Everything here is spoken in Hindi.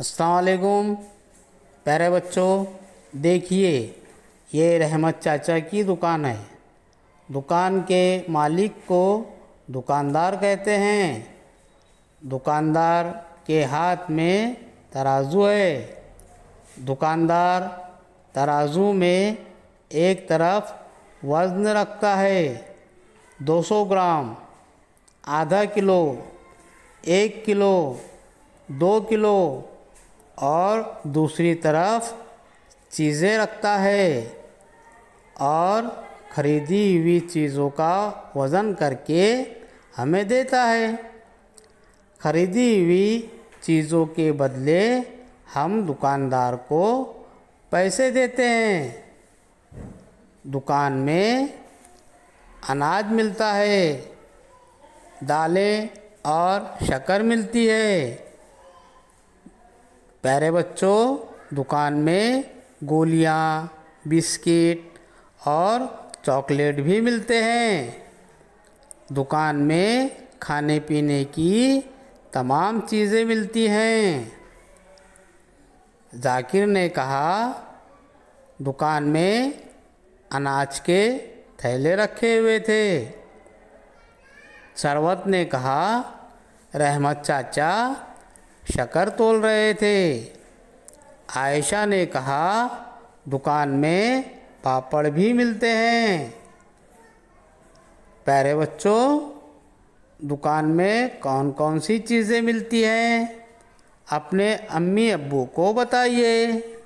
असलकुम प्यारे बच्चों देखिए ये रहमत चाचा की दुकान है दुकान के मालिक को दुकानदार कहते हैं दुकानदार के हाथ में तराजू है दुकानदार तराजू में एक तरफ वज़न रखता है 200 ग्राम आधा किलो एक किलो दो किलो और दूसरी तरफ चीज़ें रखता है और खरीदी हुई चीज़ों का वज़न करके हमें देता है खरीदी हुई चीज़ों के बदले हम दुकानदार को पैसे देते हैं दुकान में अनाज मिलता है दालें और शक्कर मिलती है प्यारे बच्चों दुकान में गोलियाँ बिस्किट और चॉकलेट भी मिलते हैं दुकान में खाने पीने की तमाम चीज़ें मिलती हैं जाकिर ने कहा दुकान में अनाज के थैले रखे हुए थे शरवत ने कहा रहमत चाचा शकर तोल रहे थे आयशा ने कहा दुकान में पापड़ भी मिलते हैं प्यारे बच्चों दुकान में कौन कौन सी चीज़ें मिलती हैं अपने अम्मी अब्बू को बताइए